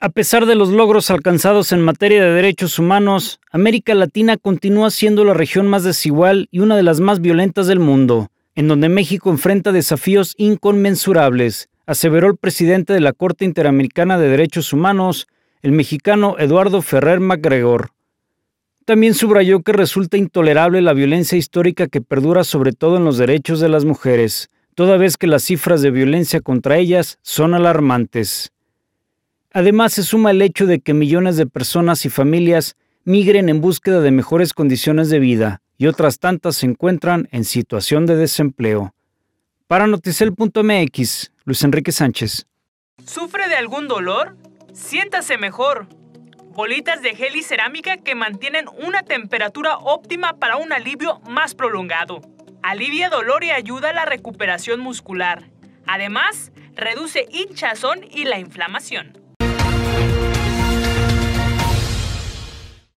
A pesar de los logros alcanzados en materia de derechos humanos, América Latina continúa siendo la región más desigual y una de las más violentas del mundo, en donde México enfrenta desafíos inconmensurables, aseveró el presidente de la Corte Interamericana de Derechos Humanos, el mexicano Eduardo Ferrer MacGregor. También subrayó que resulta intolerable la violencia histórica que perdura sobre todo en los derechos de las mujeres, toda vez que las cifras de violencia contra ellas son alarmantes. Además, se suma el hecho de que millones de personas y familias migren en búsqueda de mejores condiciones de vida y otras tantas se encuentran en situación de desempleo. Para noticel.mx, Luis Enrique Sánchez. ¿Sufre de algún dolor? Siéntase mejor. Bolitas de gel y cerámica que mantienen una temperatura óptima para un alivio más prolongado. Alivia dolor y ayuda a la recuperación muscular. Además, reduce hinchazón y la inflamación. Thank you.